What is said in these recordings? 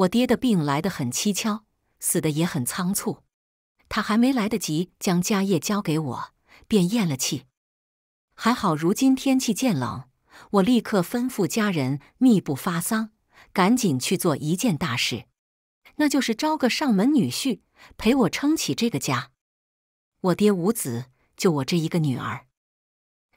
我爹的病来得很蹊跷，死得也很仓促。他还没来得及将家业交给我，便咽了气。还好，如今天气渐冷，我立刻吩咐家人密不发丧，赶紧去做一件大事，那就是招个上门女婿陪我撑起这个家。我爹无子，就我这一个女儿。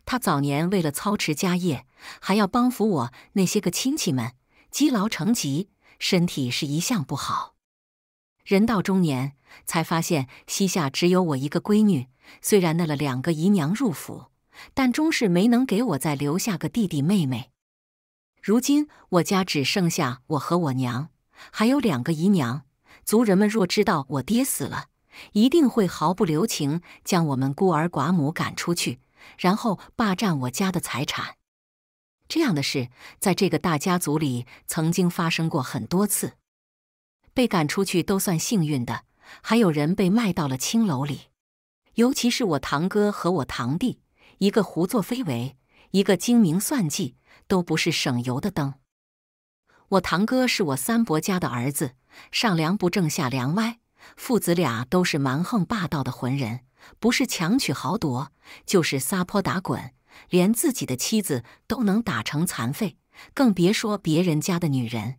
他早年为了操持家业，还要帮扶我那些个亲戚们，积劳成疾。身体是一向不好，人到中年才发现膝下只有我一个闺女。虽然纳了两个姨娘入府，但终是没能给我再留下个弟弟妹妹。如今我家只剩下我和我娘，还有两个姨娘。族人们若知道我爹死了，一定会毫不留情将我们孤儿寡母赶出去，然后霸占我家的财产。这样的事，在这个大家族里曾经发生过很多次，被赶出去都算幸运的，还有人被卖到了青楼里。尤其是我堂哥和我堂弟，一个胡作非为，一个精明算计，都不是省油的灯。我堂哥是我三伯家的儿子，上梁不正下梁歪，父子俩都是蛮横霸道的混人，不是强取豪夺，就是撒泼打滚。连自己的妻子都能打成残废，更别说别人家的女人。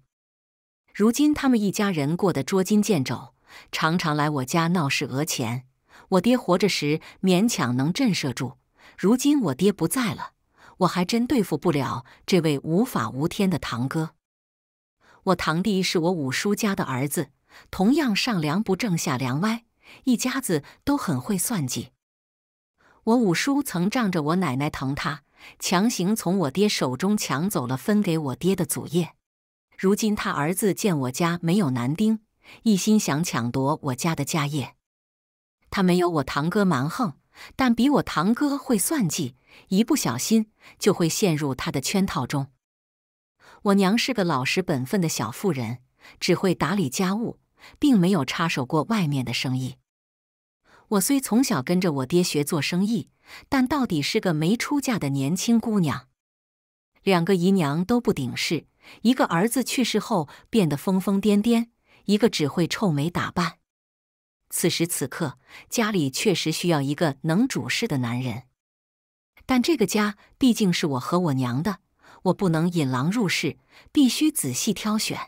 如今他们一家人过得捉襟见肘，常常来我家闹事讹钱。我爹活着时勉强能震慑住，如今我爹不在了，我还真对付不了这位无法无天的堂哥。我堂弟是我五叔家的儿子，同样上梁不正下梁歪，一家子都很会算计。我五叔曾仗着我奶奶疼他，强行从我爹手中抢走了分给我爹的祖业。如今他儿子见我家没有男丁，一心想抢夺我家的家业。他没有我堂哥蛮横，但比我堂哥会算计，一不小心就会陷入他的圈套中。我娘是个老实本分的小妇人，只会打理家务，并没有插手过外面的生意。我虽从小跟着我爹学做生意，但到底是个没出嫁的年轻姑娘。两个姨娘都不顶事，一个儿子去世后变得疯疯癫癫，一个只会臭美打扮。此时此刻，家里确实需要一个能主事的男人。但这个家毕竟是我和我娘的，我不能引狼入室，必须仔细挑选。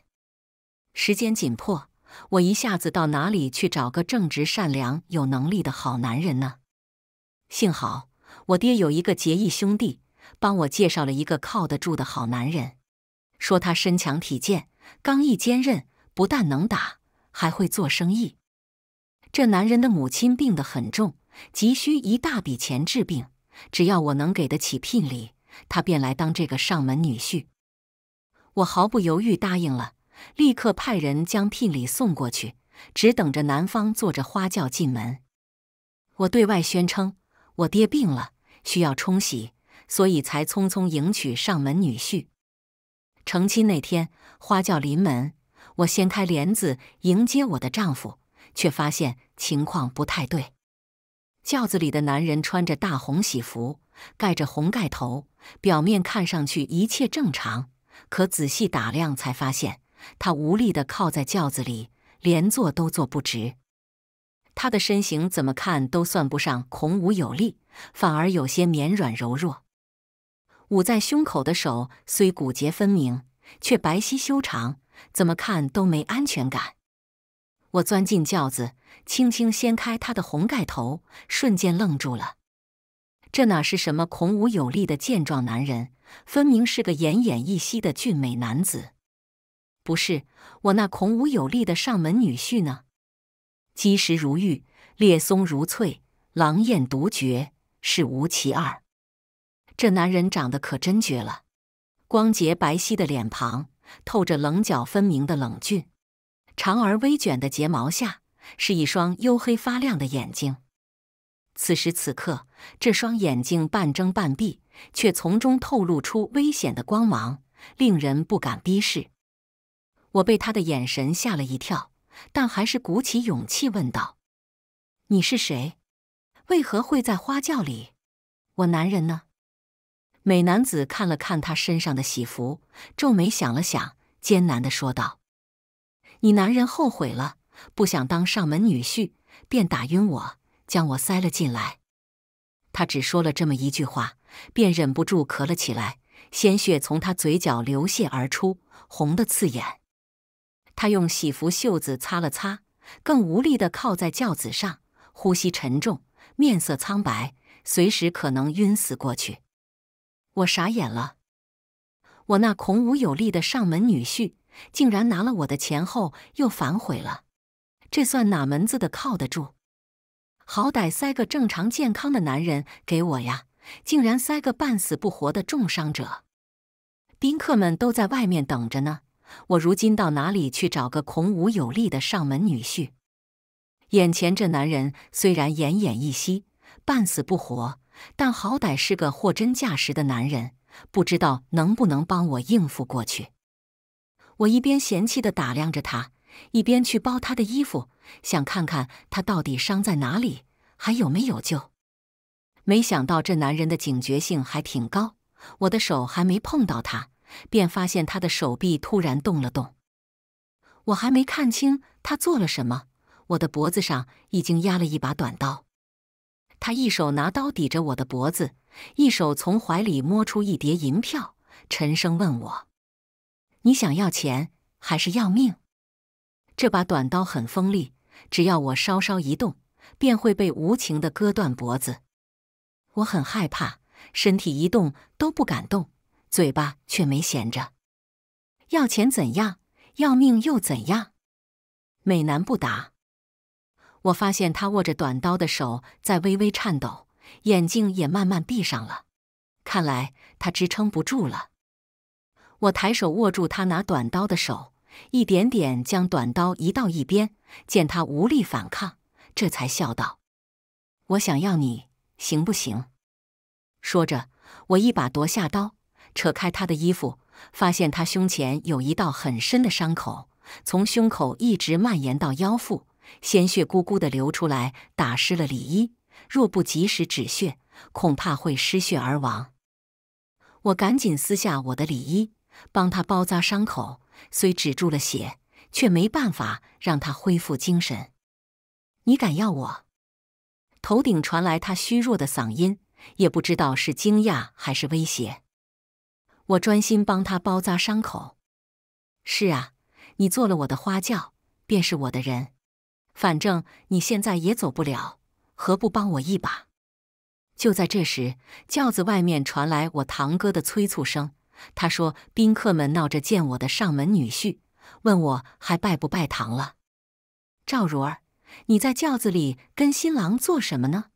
时间紧迫。我一下子到哪里去找个正直、善良、有能力的好男人呢？幸好我爹有一个结义兄弟，帮我介绍了一个靠得住的好男人，说他身强体健、刚毅坚韧，不但能打，还会做生意。这男人的母亲病得很重，急需一大笔钱治病，只要我能给得起聘礼，他便来当这个上门女婿。我毫不犹豫答应了。立刻派人将聘礼送过去，只等着男方坐着花轿进门。我对外宣称我爹病了，需要冲喜，所以才匆匆迎娶上门女婿。成亲那天，花轿临门，我掀开帘子迎接我的丈夫，却发现情况不太对。轿子里的男人穿着大红喜服，盖着红盖头，表面看上去一切正常，可仔细打量才发现。他无力地靠在轿子里，连坐都坐不直。他的身形怎么看都算不上孔武有力，反而有些绵软柔弱。捂在胸口的手虽骨节分明，却白皙修长，怎么看都没安全感。我钻进轿子，轻轻掀开他的红盖头，瞬间愣住了。这哪是什么孔武有力的健壮男人？分明是个奄奄一息的俊美男子。不是我那孔武有力的上门女婿呢？肌石如玉，裂松如翠，狼艳独绝，是无其二。这男人长得可真绝了，光洁白皙的脸庞透着棱角分明的冷峻，长而微卷的睫毛下是一双黝黑发亮的眼睛。此时此刻，这双眼睛半睁半闭，却从中透露出危险的光芒，令人不敢逼视。我被他的眼神吓了一跳，但还是鼓起勇气问道：“你是谁？为何会在花轿里？我男人呢？”美男子看了看他身上的喜服，皱眉想了想，艰难的说道：“你男人后悔了，不想当上门女婿，便打晕我，将我塞了进来。”他只说了这么一句话，便忍不住咳了起来，鲜血从他嘴角流泻而出，红的刺眼。他用喜服袖子擦了擦，更无力地靠在轿子上，呼吸沉重，面色苍白，随时可能晕死过去。我傻眼了，我那孔武有力的上门女婿，竟然拿了我的钱后又反悔了，这算哪门子的靠得住？好歹塞个正常健康的男人给我呀，竟然塞个半死不活的重伤者！宾客们都在外面等着呢。我如今到哪里去找个孔武有力的上门女婿？眼前这男人虽然奄奄一息、半死不活，但好歹是个货真价实的男人，不知道能不能帮我应付过去。我一边嫌弃地打量着他，一边去剥他的衣服，想看看他到底伤在哪里，还有没有救。没想到这男人的警觉性还挺高，我的手还没碰到他。便发现他的手臂突然动了动，我还没看清他做了什么，我的脖子上已经压了一把短刀。他一手拿刀抵着我的脖子，一手从怀里摸出一叠银票，沉声问我：“你想要钱，还是要命？”这把短刀很锋利，只要我稍稍一动，便会被无情地割断脖子。我很害怕，身体一动都不敢动。嘴巴却没闲着，要钱怎样？要命又怎样？美男不答。我发现他握着短刀的手在微微颤抖，眼睛也慢慢闭上了。看来他支撑不住了。我抬手握住他拿短刀的手，一点点将短刀移到一边。见他无力反抗，这才笑道：“我想要你，行不行？”说着，我一把夺下刀。扯开他的衣服，发现他胸前有一道很深的伤口，从胸口一直蔓延到腰腹，鲜血咕咕的流出来，打湿了里衣。若不及时止血，恐怕会失血而亡。我赶紧撕下我的里衣，帮他包扎伤口，虽止住了血，却没办法让他恢复精神。你敢要我？头顶传来他虚弱的嗓音，也不知道是惊讶还是威胁。我专心帮他包扎伤口。是啊，你做了我的花轿，便是我的人。反正你现在也走不了，何不帮我一把？就在这时，轿子外面传来我堂哥的催促声。他说：“宾客们闹着见我的上门女婿，问我还拜不拜堂了。”赵如儿，你在轿子里跟新郎做什么呢？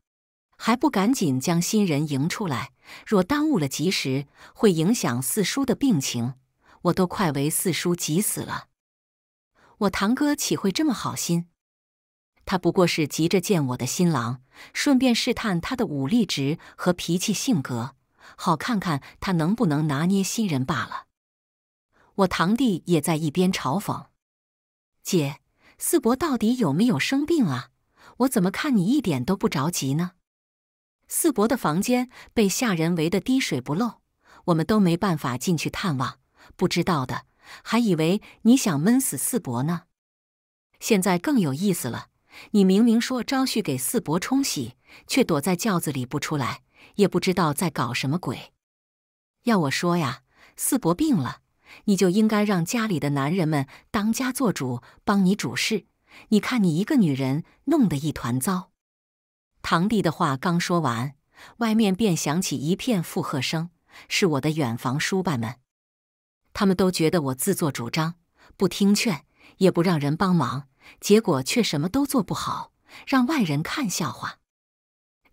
还不赶紧将新人迎出来！若耽误了及时，会影响四叔的病情。我都快为四叔急死了。我堂哥岂会这么好心？他不过是急着见我的新郎，顺便试探他的武力值和脾气性格，好看看他能不能拿捏新人罢了。我堂弟也在一边嘲讽：“姐，四伯到底有没有生病啊？我怎么看你一点都不着急呢？”四伯的房间被下人围得滴水不漏，我们都没办法进去探望。不知道的还以为你想闷死四伯呢。现在更有意思了，你明明说招旭给四伯冲喜，却躲在轿子里不出来，也不知道在搞什么鬼。要我说呀，四伯病了，你就应该让家里的男人们当家做主，帮你主事。你看你一个女人弄得一团糟。堂弟的话刚说完，外面便响起一片附和声。是我的远房叔伯们，他们都觉得我自作主张，不听劝，也不让人帮忙，结果却什么都做不好，让外人看笑话。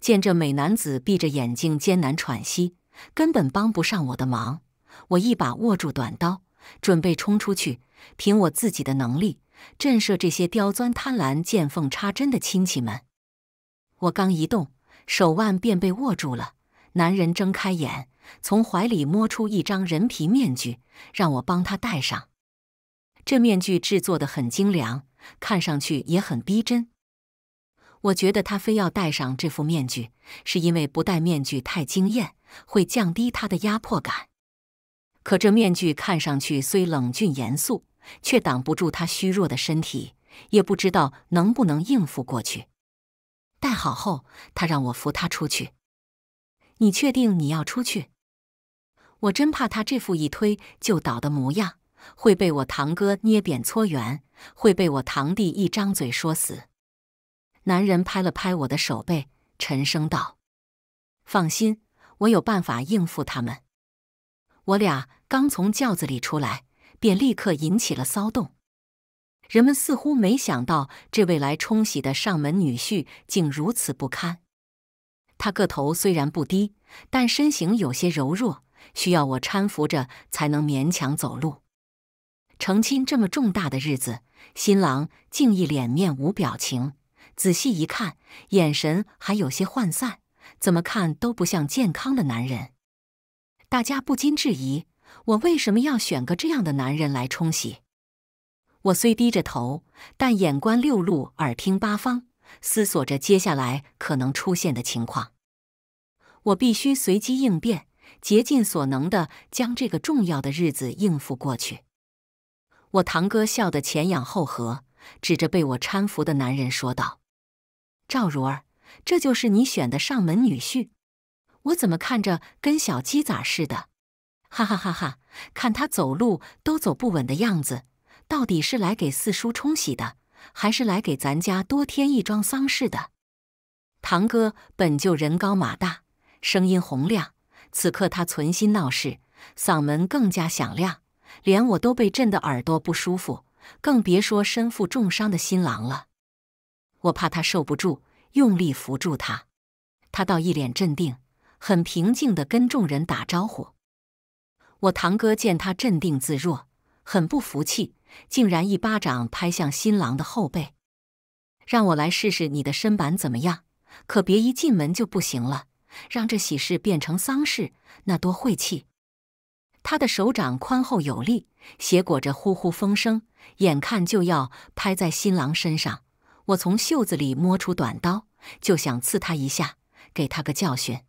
见这美男子闭着眼睛艰难喘息，根本帮不上我的忙，我一把握住短刀，准备冲出去，凭我自己的能力震慑这些刁钻、贪婪、见缝插针的亲戚们。我刚一动，手腕便被握住了。男人睁开眼，从怀里摸出一张人皮面具，让我帮他戴上。这面具制作的很精良，看上去也很逼真。我觉得他非要戴上这副面具，是因为不戴面具太惊艳，会降低他的压迫感。可这面具看上去虽冷峻严肃，却挡不住他虚弱的身体，也不知道能不能应付过去。戴好后，他让我扶他出去。你确定你要出去？我真怕他这副一推就倒的模样会被我堂哥捏扁搓圆，会被我堂弟一张嘴说死。男人拍了拍我的手背，沉声道：“放心，我有办法应付他们。”我俩刚从轿子里出来，便立刻引起了骚动。人们似乎没想到，这位来冲喜的上门女婿竟如此不堪。他个头虽然不低，但身形有些柔弱，需要我搀扶着才能勉强走路。成亲这么重大的日子，新郎竟一脸面无表情，仔细一看，眼神还有些涣散，怎么看都不像健康的男人。大家不禁质疑：我为什么要选个这样的男人来冲喜？我虽低着头，但眼观六路，耳听八方，思索着接下来可能出现的情况。我必须随机应变，竭尽所能的将这个重要的日子应付过去。我堂哥笑得前仰后合，指着被我搀扶的男人说道：“赵如儿，这就是你选的上门女婿？我怎么看着跟小鸡仔似的？哈哈哈哈！看他走路都走不稳的样子。”到底是来给四叔冲喜的，还是来给咱家多添一桩丧事的？堂哥本就人高马大，声音洪亮，此刻他存心闹事，嗓门更加响亮，连我都被震得耳朵不舒服，更别说身负重伤的新郎了。我怕他受不住，用力扶住他，他倒一脸镇定，很平静的跟众人打招呼。我堂哥见他镇定自若，很不服气。竟然一巴掌拍向新郎的后背，让我来试试你的身板怎么样？可别一进门就不行了，让这喜事变成丧事，那多晦气！他的手掌宽厚有力，斜裹着呼呼风声，眼看就要拍在新郎身上。我从袖子里摸出短刀，就想刺他一下，给他个教训。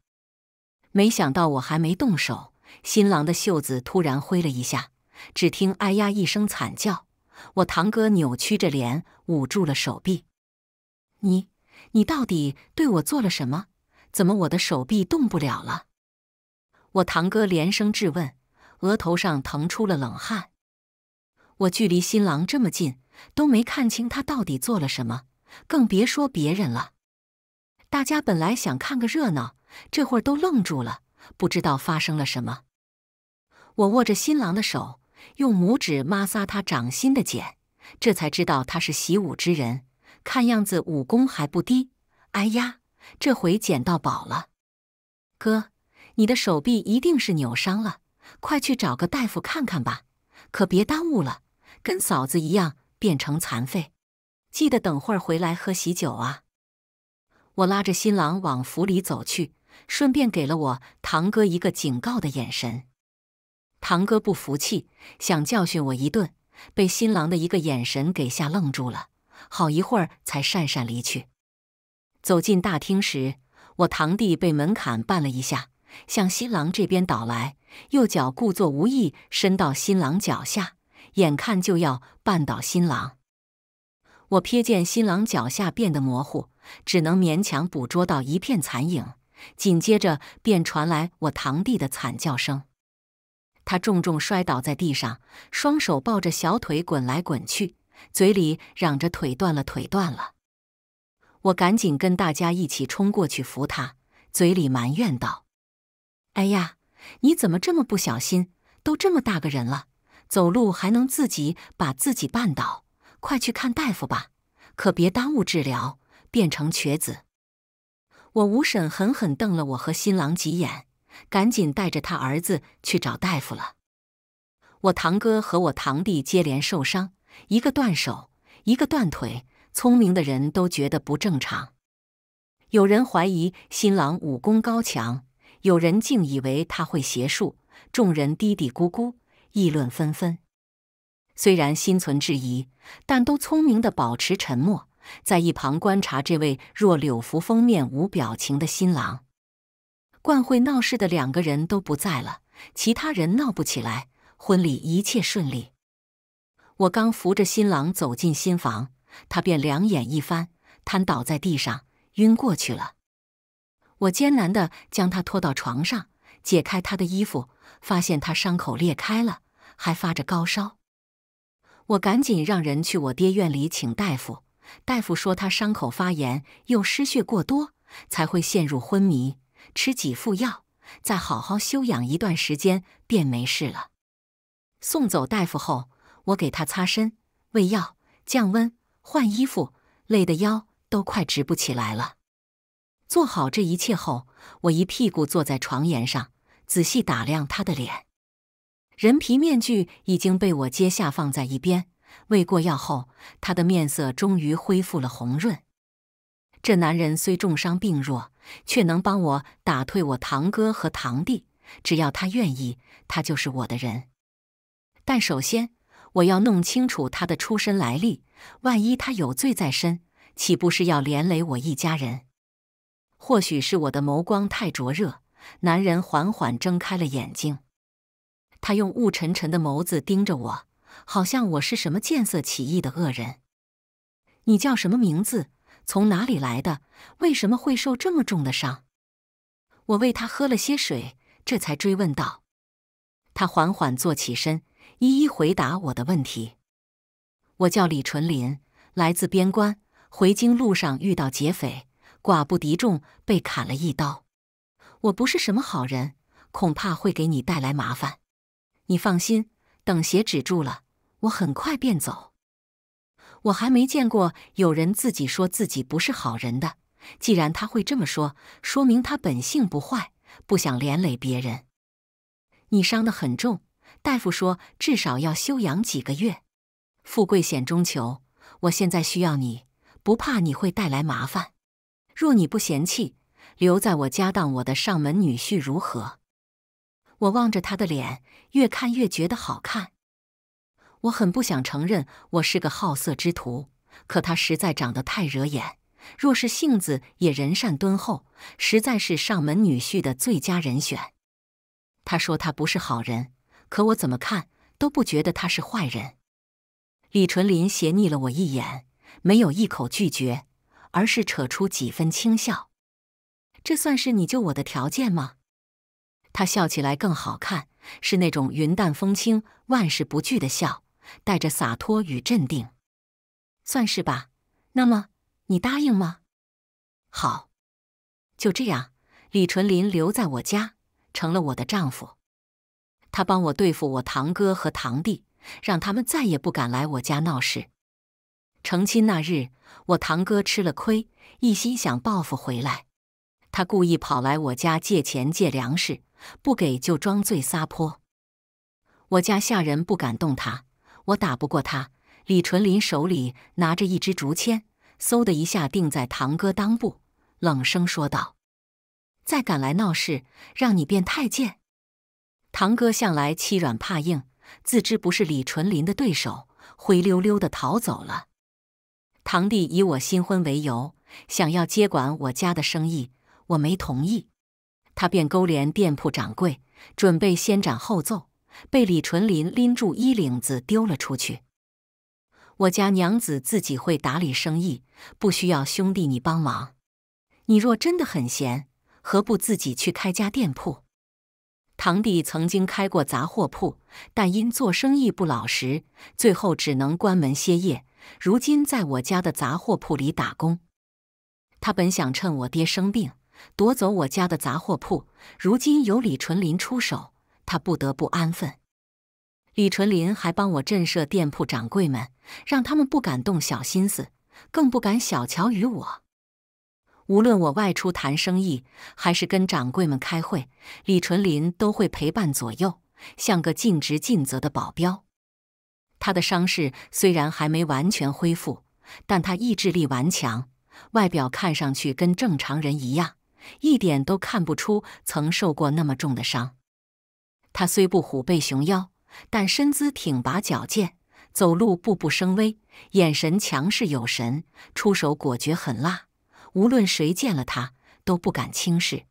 没想到我还没动手，新郎的袖子突然挥了一下。只听“哎呀”一声惨叫，我堂哥扭曲着脸，捂住了手臂。“你，你到底对我做了什么？怎么我的手臂动不了了？”我堂哥连声质问，额头上腾出了冷汗。我距离新郎这么近，都没看清他到底做了什么，更别说别人了。大家本来想看个热闹，这会儿都愣住了，不知道发生了什么。我握着新郎的手。用拇指摩挲他掌心的茧，这才知道他是习武之人，看样子武功还不低。哎呀，这回捡到宝了！哥，你的手臂一定是扭伤了，快去找个大夫看看吧，可别耽误了，跟嫂子一样变成残废。记得等会儿回来喝喜酒啊！我拉着新郎往府里走去，顺便给了我堂哥一个警告的眼神。堂哥不服气，想教训我一顿，被新郎的一个眼神给吓愣住了，好一会儿才讪讪离去。走进大厅时，我堂弟被门槛绊了一下，向新郎这边倒来，右脚故作无意伸到新郎脚下，眼看就要绊倒新郎。我瞥见新郎脚下变得模糊，只能勉强捕捉到一片残影，紧接着便传来我堂弟的惨叫声。他重重摔倒在地上，双手抱着小腿滚来滚去，嘴里嚷着：“腿断了，腿断了！”我赶紧跟大家一起冲过去扶他，嘴里埋怨道：“哎呀，你怎么这么不小心？都这么大个人了，走路还能自己把自己绊倒？快去看大夫吧，可别耽误治疗，变成瘸子！”我五婶狠狠瞪了我和新郎几眼。赶紧带着他儿子去找大夫了。我堂哥和我堂弟接连受伤，一个断手，一个断腿。聪明的人都觉得不正常。有人怀疑新郎武功高强，有人竟以为他会邪术。众人嘀嘀咕咕，议论纷纷。虽然心存质疑，但都聪明的保持沉默，在一旁观察这位若柳扶风面无表情的新郎。惯会闹事的两个人都不在了，其他人闹不起来。婚礼一切顺利。我刚扶着新郎走进新房，他便两眼一翻，瘫倒在地上，晕过去了。我艰难地将他拖到床上，解开他的衣服，发现他伤口裂开了，还发着高烧。我赶紧让人去我爹院里请大夫。大夫说他伤口发炎，又失血过多，才会陷入昏迷。吃几副药，再好好休养一段时间，便没事了。送走大夫后，我给他擦身、喂药、降温、换衣服，累得腰都快直不起来了。做好这一切后，我一屁股坐在床沿上，仔细打量他的脸。人皮面具已经被我揭下，放在一边。喂过药后，他的面色终于恢复了红润。这男人虽重伤病弱，却能帮我打退我堂哥和堂弟。只要他愿意，他就是我的人。但首先，我要弄清楚他的出身来历。万一他有罪在身，岂不是要连累我一家人？或许是我的眸光太灼热，男人缓缓睁开了眼睛。他用雾沉沉的眸子盯着我，好像我是什么见色起意的恶人。你叫什么名字？从哪里来的？为什么会受这么重的伤？我喂他喝了些水，这才追问道。他缓缓坐起身，一一回答我的问题。我叫李纯林，来自边关，回京路上遇到劫匪，寡不敌众，被砍了一刀。我不是什么好人，恐怕会给你带来麻烦。你放心，等血止住了，我很快便走。我还没见过有人自己说自己不是好人的。既然他会这么说，说明他本性不坏，不想连累别人。你伤得很重，大夫说至少要休养几个月。富贵险中求，我现在需要你，不怕你会带来麻烦。若你不嫌弃，留在我家当我的上门女婿如何？我望着他的脸，越看越觉得好看。我很不想承认我是个好色之徒，可他实在长得太惹眼。若是性子也人善敦厚，实在是上门女婿的最佳人选。他说他不是好人，可我怎么看都不觉得他是坏人。李淳林斜睨了我一眼，没有一口拒绝，而是扯出几分轻笑。这算是你救我的条件吗？他笑起来更好看，是那种云淡风轻、万事不惧的笑。带着洒脱与镇定，算是吧。那么，你答应吗？好，就这样。李纯林留在我家，成了我的丈夫。他帮我对付我堂哥和堂弟，让他们再也不敢来我家闹事。成亲那日，我堂哥吃了亏，一心想报复回来。他故意跑来我家借钱借粮食，不给就装醉撒泼。我家下人不敢动他。我打不过他，李纯林手里拿着一支竹签，嗖的一下钉在堂哥裆部，冷声说道：“再敢来闹事，让你变太监！”堂哥向来欺软怕硬，自知不是李纯林的对手，灰溜溜的逃走了。堂弟以我新婚为由，想要接管我家的生意，我没同意，他便勾连店铺掌柜，准备先斩后奏。被李纯林拎住衣领子丢了出去。我家娘子自己会打理生意，不需要兄弟你帮忙。你若真的很闲，何不自己去开家店铺？堂弟曾经开过杂货铺，但因做生意不老实，最后只能关门歇业。如今在我家的杂货铺里打工。他本想趁我爹生病，夺走我家的杂货铺。如今由李纯林出手。他不得不安分。李纯林还帮我震慑店铺掌柜们，让他们不敢动小心思，更不敢小瞧于我。无论我外出谈生意，还是跟掌柜们开会，李纯林都会陪伴左右，像个尽职尽责的保镖。他的伤势虽然还没完全恢复，但他意志力顽强，外表看上去跟正常人一样，一点都看不出曾受过那么重的伤。他虽不虎背熊腰，但身姿挺拔矫健，走路步步生威，眼神强势有神，出手果决狠辣。无论谁见了他，都不敢轻视。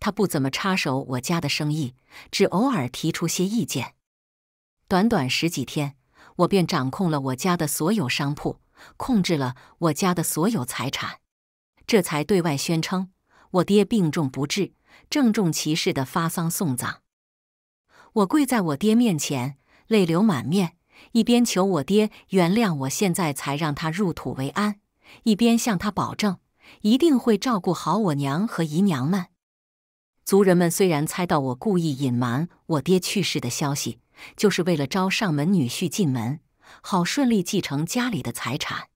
他不怎么插手我家的生意，只偶尔提出些意见。短短十几天，我便掌控了我家的所有商铺，控制了我家的所有财产，这才对外宣称我爹病重不治，郑重其事地发丧送葬。我跪在我爹面前，泪流满面，一边求我爹原谅，我现在才让他入土为安，一边向他保证一定会照顾好我娘和姨娘们。族人们虽然猜到我故意隐瞒我爹去世的消息，就是为了招上门女婿进门，好顺利继承家里的财产，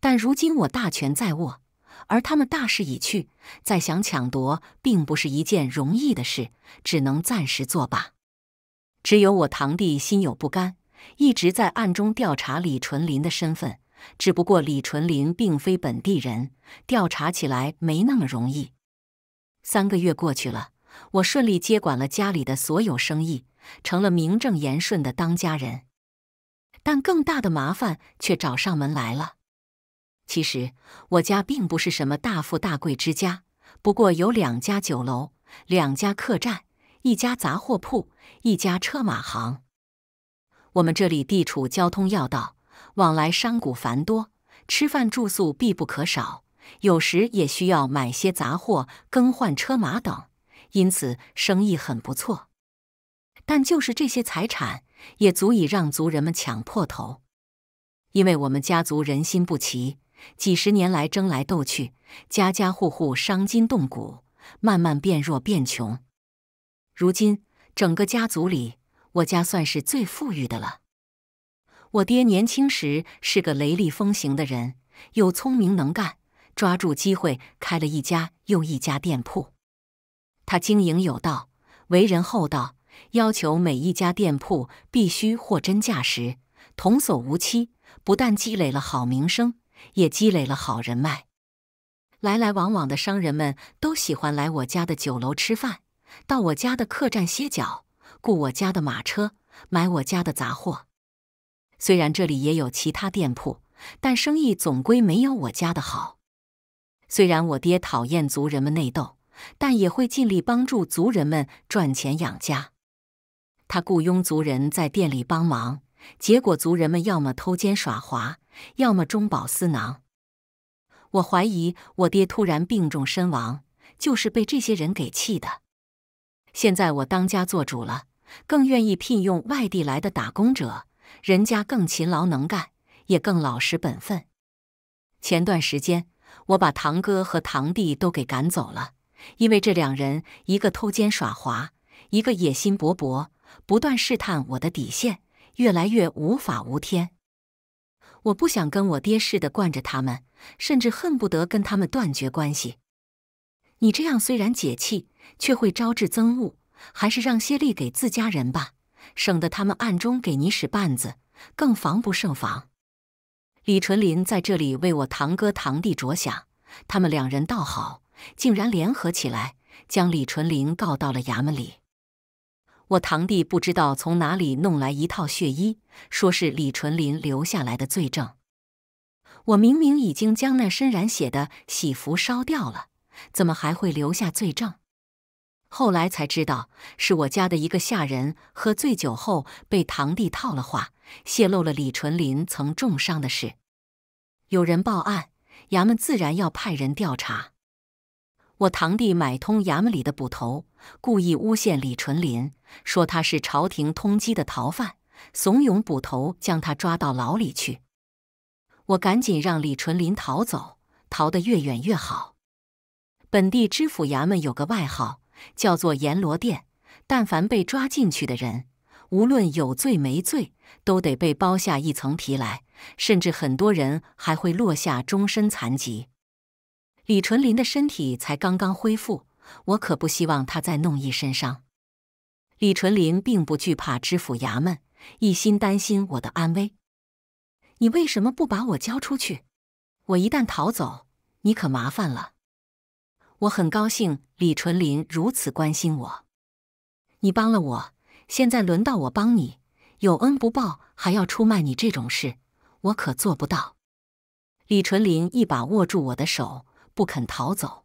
但如今我大权在握，而他们大势已去，再想抢夺并不是一件容易的事，只能暂时作罢。只有我堂弟心有不甘，一直在暗中调查李纯林的身份。只不过李纯林并非本地人，调查起来没那么容易。三个月过去了，我顺利接管了家里的所有生意，成了名正言顺的当家人。但更大的麻烦却找上门来了。其实我家并不是什么大富大贵之家，不过有两家酒楼，两家客栈。一家杂货铺，一家车马行。我们这里地处交通要道，往来商贾繁多，吃饭住宿必不可少，有时也需要买些杂货、更换车马等，因此生意很不错。但就是这些财产，也足以让族人们抢破头。因为我们家族人心不齐，几十年来争来斗去，家家户户伤筋动骨，慢慢变弱变穷。如今，整个家族里，我家算是最富裕的了。我爹年轻时是个雷厉风行的人，又聪明能干，抓住机会开了一家又一家店铺。他经营有道，为人厚道，要求每一家店铺必须货真价实、童叟无欺。不但积累了好名声，也积累了好人脉。来来往往的商人们都喜欢来我家的酒楼吃饭。到我家的客栈歇脚，雇我家的马车，买我家的杂货。虽然这里也有其他店铺，但生意总归没有我家的好。虽然我爹讨厌族人们内斗，但也会尽力帮助族人们赚钱养家。他雇佣族人在店里帮忙，结果族人们要么偷奸耍滑，要么中饱私囊。我怀疑我爹突然病重身亡，就是被这些人给气的。现在我当家做主了，更愿意聘用外地来的打工者，人家更勤劳能干，也更老实本分。前段时间，我把堂哥和堂弟都给赶走了，因为这两人一个偷奸耍滑，一个野心勃勃，不断试探我的底线，越来越无法无天。我不想跟我爹似的惯着他们，甚至恨不得跟他们断绝关系。你这样虽然解气。却会招致憎恶，还是让些利给自家人吧，省得他们暗中给你使绊子，更防不胜防。李纯林在这里为我堂哥堂弟着想，他们两人倒好，竟然联合起来将李纯林告到了衙门里。我堂弟不知道从哪里弄来一套血衣，说是李纯林留下来的罪证。我明明已经将那身染血的喜服烧掉了，怎么还会留下罪证？后来才知道，是我家的一个下人喝醉酒后被堂弟套了话，泄露了李纯林曾重伤的事。有人报案，衙门自然要派人调查。我堂弟买通衙门里的捕头，故意诬陷李纯林，说他是朝廷通缉的逃犯，怂恿捕头将他抓到牢里去。我赶紧让李纯林逃走，逃得越远越好。本地知府衙门有个外号。叫做阎罗殿，但凡被抓进去的人，无论有罪没罪，都得被剥下一层皮来，甚至很多人还会落下终身残疾。李纯林的身体才刚刚恢复，我可不希望他再弄一身伤。李纯林并不惧怕知府衙门，一心担心我的安危。你为什么不把我交出去？我一旦逃走，你可麻烦了。我很高兴李纯林如此关心我，你帮了我，现在轮到我帮你。有恩不报还要出卖你这种事，我可做不到。李纯林一把握住我的手，不肯逃走。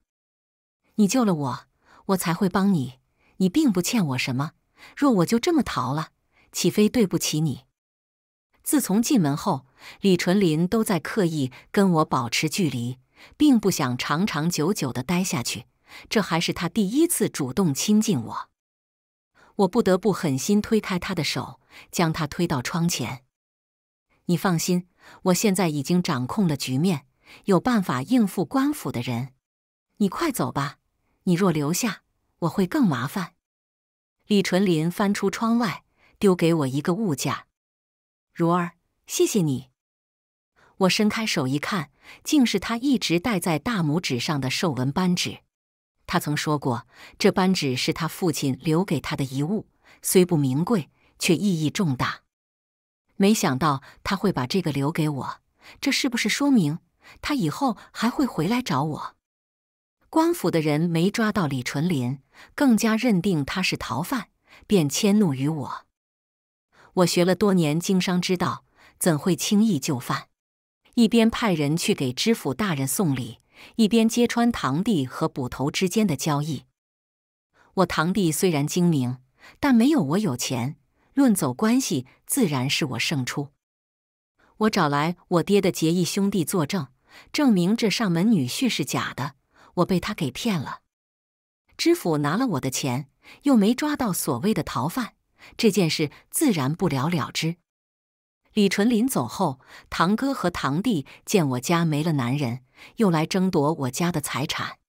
你救了我，我才会帮你。你并不欠我什么，若我就这么逃了，岂非对不起你？自从进门后，李纯林都在刻意跟我保持距离。并不想长长久久的待下去，这还是他第一次主动亲近我。我不得不狠心推开他的手，将他推到窗前。你放心，我现在已经掌控了局面，有办法应付官府的人。你快走吧，你若留下，我会更麻烦。李纯林翻出窗外，丢给我一个物件。如儿，谢谢你。我伸开手一看。竟是他一直戴在大拇指上的兽纹扳指。他曾说过，这扳指是他父亲留给他的遗物，虽不名贵，却意义重大。没想到他会把这个留给我，这是不是说明他以后还会回来找我？官府的人没抓到李纯林，更加认定他是逃犯，便迁怒于我。我学了多年经商之道，怎会轻易就范？一边派人去给知府大人送礼，一边揭穿堂弟和捕头之间的交易。我堂弟虽然精明，但没有我有钱。论走关系，自然是我胜出。我找来我爹的结义兄弟作证，证明这上门女婿是假的，我被他给骗了。知府拿了我的钱，又没抓到所谓的逃犯，这件事自然不了了之。李纯林走后，堂哥和堂弟见我家没了男人，又来争夺我家的财产。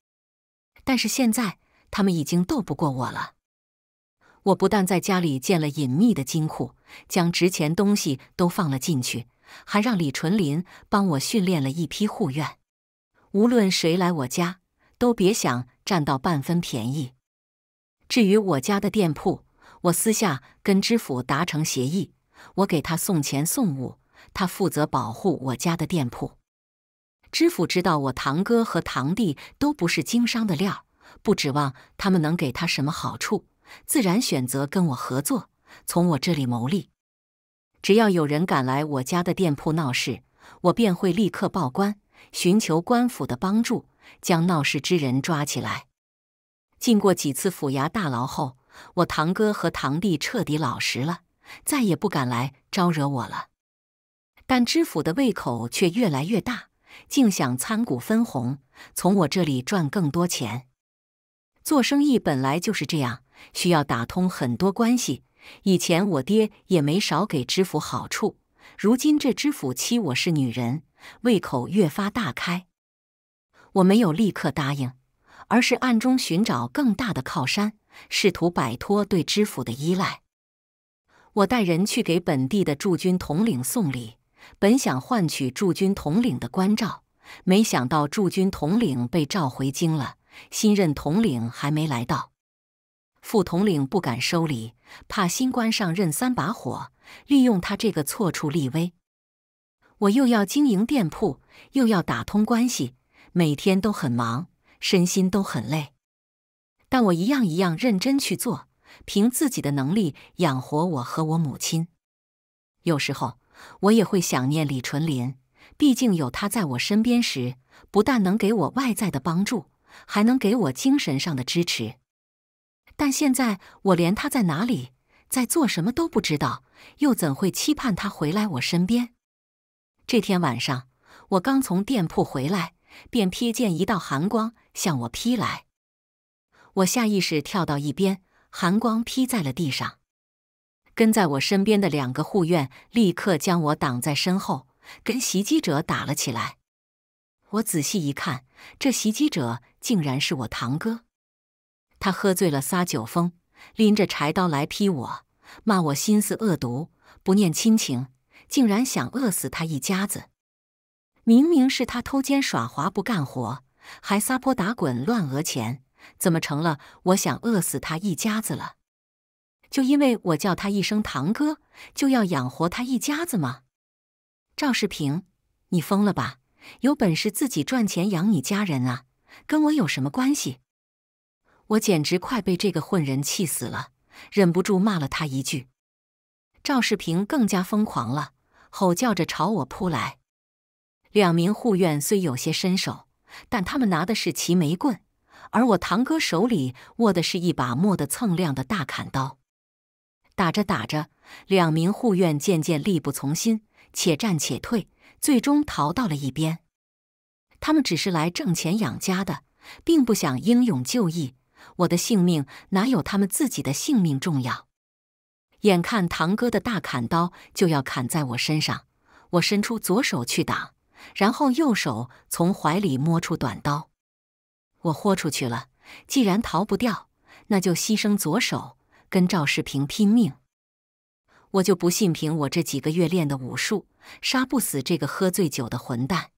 但是现在他们已经斗不过我了。我不但在家里建了隐秘的金库，将值钱东西都放了进去，还让李纯林帮我训练了一批护院。无论谁来我家，都别想占到半分便宜。至于我家的店铺，我私下跟知府达成协议。我给他送钱送物，他负责保护我家的店铺。知府知道我堂哥和堂弟都不是经商的料，不指望他们能给他什么好处，自然选择跟我合作，从我这里谋利。只要有人敢来我家的店铺闹事，我便会立刻报官，寻求官府的帮助，将闹事之人抓起来。进过几次府衙大牢后，我堂哥和堂弟彻底老实了。再也不敢来招惹我了，但知府的胃口却越来越大，竟想参股分红，从我这里赚更多钱。做生意本来就是这样，需要打通很多关系。以前我爹也没少给知府好处，如今这知府欺我是女人，胃口越发大开。我没有立刻答应，而是暗中寻找更大的靠山，试图摆脱对知府的依赖。我带人去给本地的驻军统领送礼，本想换取驻军统领的关照，没想到驻军统领被召回京了，新任统领还没来到，副统领不敢收礼，怕新官上任三把火，利用他这个错处立威。我又要经营店铺，又要打通关系，每天都很忙，身心都很累，但我一样一样认真去做。凭自己的能力养活我和我母亲。有时候我也会想念李纯林，毕竟有他在我身边时，不但能给我外在的帮助，还能给我精神上的支持。但现在我连他在哪里、在做什么都不知道，又怎会期盼他回来我身边？这天晚上，我刚从店铺回来，便瞥见一道寒光向我劈来，我下意识跳到一边。寒光劈在了地上，跟在我身边的两个护院立刻将我挡在身后，跟袭击者打了起来。我仔细一看，这袭击者竟然是我堂哥。他喝醉了，撒酒疯，拎着柴刀来劈我，骂我心思恶毒，不念亲情，竟然想饿死他一家子。明明是他偷奸耍滑，不干活，还撒泼打滚，乱讹钱。怎么成了？我想饿死他一家子了！就因为我叫他一声堂哥，就要养活他一家子吗？赵世平，你疯了吧？有本事自己赚钱养你家人啊！跟我有什么关系？我简直快被这个混人气死了，忍不住骂了他一句。赵世平更加疯狂了，吼叫着朝我扑来。两名护院虽有些身手，但他们拿的是齐眉棍。而我堂哥手里握的是一把磨得锃亮的大砍刀，打着打着，两名护院渐渐力不从心，且战且退，最终逃到了一边。他们只是来挣钱养家的，并不想英勇就义。我的性命哪有他们自己的性命重要？眼看堂哥的大砍刀就要砍在我身上，我伸出左手去挡，然后右手从怀里摸出短刀。我豁出去了，既然逃不掉，那就牺牲左手，跟赵世平拼命！我就不信凭我这几个月练的武术，杀不死这个喝醉酒的混蛋。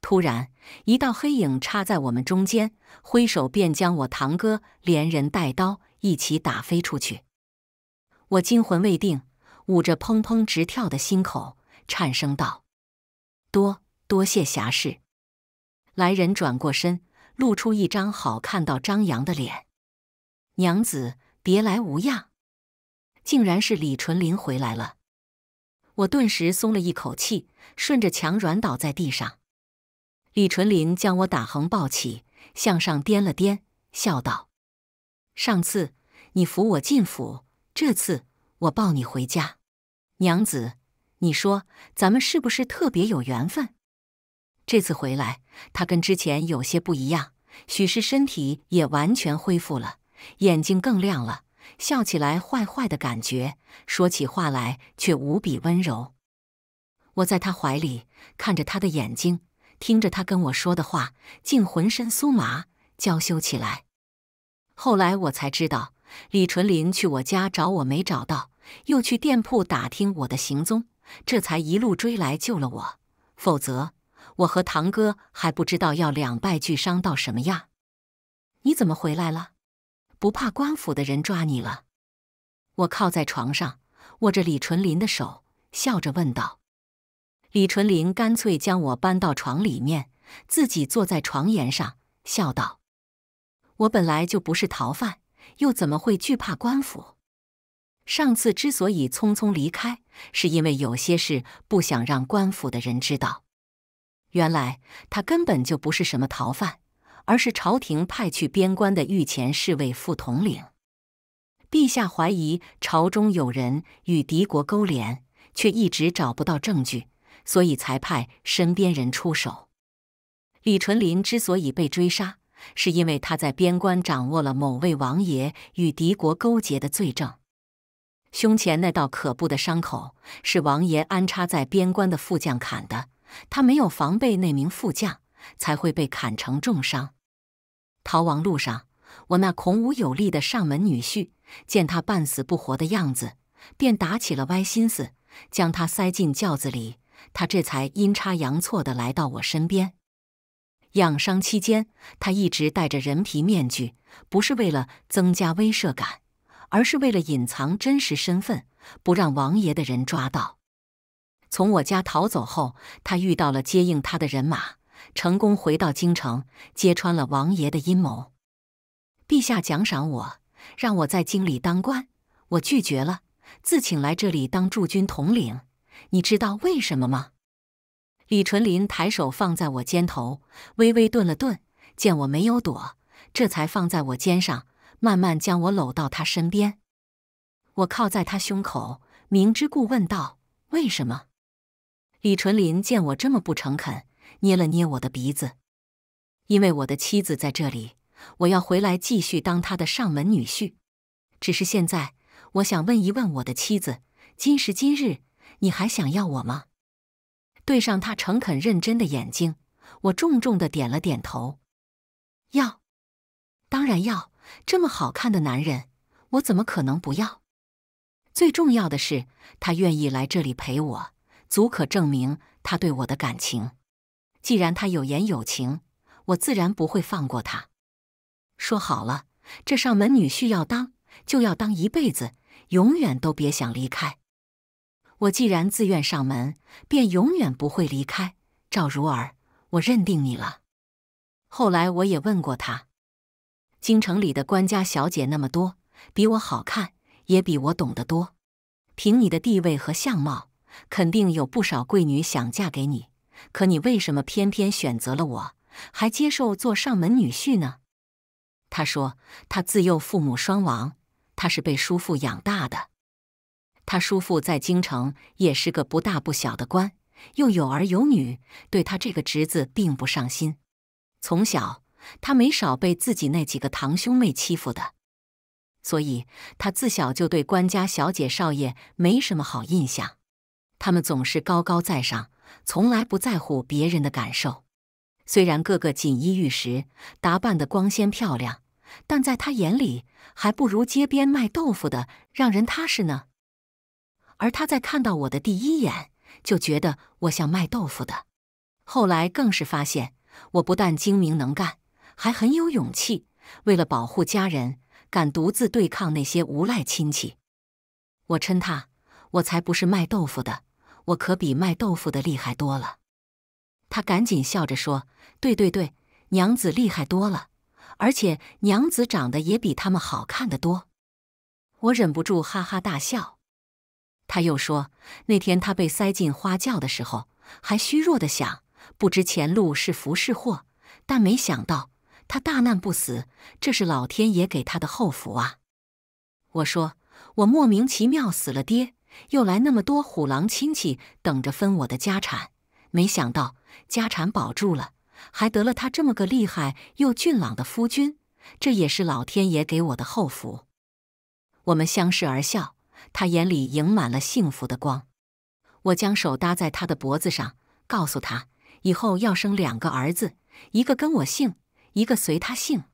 突然，一道黑影插在我们中间，挥手便将我堂哥连人带刀一起打飞出去。我惊魂未定，捂着砰砰直跳的心口，颤声道：“多多谢侠士！”来人转过身。露出一张好看到张扬的脸，娘子别来无恙，竟然是李纯林回来了，我顿时松了一口气，顺着墙软倒在地上。李纯林将我打横抱起，向上颠了颠，笑道：“上次你扶我进府，这次我抱你回家，娘子，你说咱们是不是特别有缘分？”这次回来，他跟之前有些不一样，许是身体也完全恢复了，眼睛更亮了，笑起来坏坏的感觉，说起话来却无比温柔。我在他怀里看着他的眼睛，听着他跟我说的话，竟浑身酥麻，娇羞起来。后来我才知道，李纯林去我家找我没找到，又去店铺打听我的行踪，这才一路追来救了我，否则。我和堂哥还不知道要两败俱伤到什么样，你怎么回来了？不怕官府的人抓你了？我靠在床上，握着李纯林的手，笑着问道。李纯林干脆将我搬到床里面，自己坐在床沿上，笑道：“我本来就不是逃犯，又怎么会惧怕官府？上次之所以匆匆离开，是因为有些事不想让官府的人知道。”原来他根本就不是什么逃犯，而是朝廷派去边关的御前侍卫副统领。陛下怀疑朝中有人与敌国勾连，却一直找不到证据，所以才派身边人出手。李淳林之所以被追杀，是因为他在边关掌握了某位王爷与敌国勾结的罪证。胸前那道可怖的伤口，是王爷安插在边关的副将砍的。他没有防备那名副将，才会被砍成重伤。逃亡路上，我那孔武有力的上门女婿见他半死不活的样子，便打起了歪心思，将他塞进轿子里。他这才阴差阳错地来到我身边。养伤期间，他一直戴着人皮面具，不是为了增加威慑感，而是为了隐藏真实身份，不让王爷的人抓到。从我家逃走后，他遇到了接应他的人马，成功回到京城，揭穿了王爷的阴谋。陛下奖赏我，让我在京里当官，我拒绝了，自请来这里当驻军统领。你知道为什么吗？李淳林抬手放在我肩头，微微顿了顿，见我没有躲，这才放在我肩上，慢慢将我搂到他身边。我靠在他胸口，明知故问道：“为什么？”李纯林见我这么不诚恳，捏了捏我的鼻子。因为我的妻子在这里，我要回来继续当他的上门女婿。只是现在，我想问一问我的妻子：今时今日，你还想要我吗？对上他诚恳认真的眼睛，我重重的点了点头。要，当然要。这么好看的男人，我怎么可能不要？最重要的是，他愿意来这里陪我。足可证明他对我的感情。既然他有言有情，我自然不会放过他。说好了，这上门女婿要当就要当一辈子，永远都别想离开。我既然自愿上门，便永远不会离开。赵如儿，我认定你了。后来我也问过他，京城里的官家小姐那么多，比我好看也比我懂得多。凭你的地位和相貌。肯定有不少贵女想嫁给你，可你为什么偏偏选择了我，还接受做上门女婿呢？他说，他自幼父母双亡，他是被叔父养大的。他叔父在京城也是个不大不小的官，又有儿有女，对他这个侄子并不上心。从小，他没少被自己那几个堂兄妹欺负的，所以他自小就对官家小姐少爷没什么好印象。他们总是高高在上，从来不在乎别人的感受。虽然个个锦衣玉食，打扮得光鲜漂亮，但在他眼里，还不如街边卖豆腐的让人踏实呢。而他在看到我的第一眼，就觉得我像卖豆腐的。后来更是发现，我不但精明能干，还很有勇气。为了保护家人，敢独自对抗那些无赖亲戚。我嗔他，我才不是卖豆腐的。我可比卖豆腐的厉害多了，他赶紧笑着说：“对对对，娘子厉害多了，而且娘子长得也比他们好看的多。”我忍不住哈哈大笑。他又说：“那天他被塞进花轿的时候，还虚弱的想，不知前路是福是祸，但没想到他大难不死，这是老天爷给他的厚福啊。”我说：“我莫名其妙死了爹。”又来那么多虎狼亲戚等着分我的家产，没想到家产保住了，还得了他这么个厉害又俊朗的夫君，这也是老天爷给我的厚福。我们相视而笑，他眼里盈满了幸福的光。我将手搭在他的脖子上，告诉他以后要生两个儿子，一个跟我姓，一个随他姓。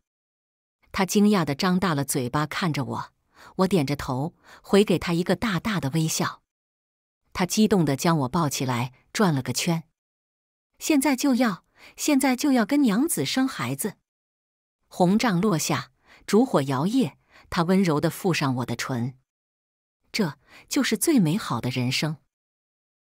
他惊讶地张大了嘴巴看着我。我点着头，回给他一个大大的微笑。他激动地将我抱起来，转了个圈。现在就要，现在就要跟娘子生孩子。红帐落下，烛火摇曳，他温柔地附上我的唇。这就是最美好的人生。